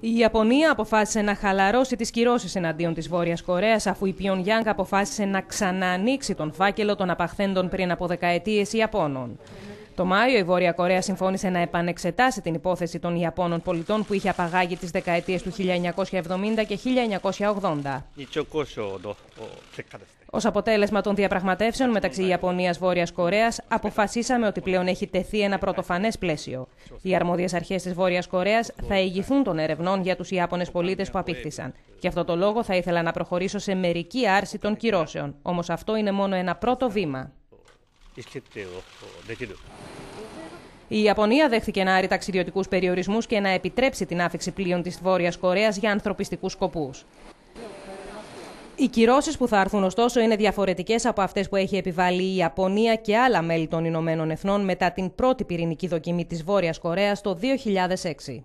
Η Ιαπωνία αποφάσισε να χαλαρώσει τις κυρώσεις εναντίον της Βόρειας Κορέας, αφού η Πιον Γιάνγκ αποφάσισε να ξανανοίξει τον φάκελο των απαχθέντων πριν από δεκαετίες Ιαπώνων. Το Μάιο, η Βόρεια Κορέα συμφώνησε να επανεξετάσει την υπόθεση των Ιαπώνων πολιτών που είχε απαγάγει τις δεκαετίες του 1970 και 1980. Ως αποτέλεσμα των διαπραγματεύσεων μεταξύ Ιαπωνίας Βόρειας Κορέας, αποφασίσαμε ότι πλέον έχει τεθεί ένα πρωτοφανές πλαίσιο. Οι αρμόδιες αρχές της Βόρειας Κορέας θα ηγηθούν των ερευνών για τους Ιάπωνες πολίτες που απήχθησαν. Γι' αυτό το λόγο θα ήθελα να προχωρήσω σε μερική άρση των κυρώσεων. Όμως αυτό είναι μόνο ένα πρώτο βήμα. Η Ιαπωνία δέχθηκε να άρει ταξιδιωτικούς περιορισμούς και να επιτρέψει την άφηξη πλοίων της Βόρειας Κορέας για ανθρωπιστικούς σκοπούς. Οι κυρώσεις που θα έρθουν ωστόσο είναι διαφορετικές από αυτές που έχει επιβάλει η Ιαπωνία και άλλα μέλη των Ηνωμένων Εθνών μετά την πρώτη πυρηνική δοκιμή της Βόρειας Κορέας το 2006.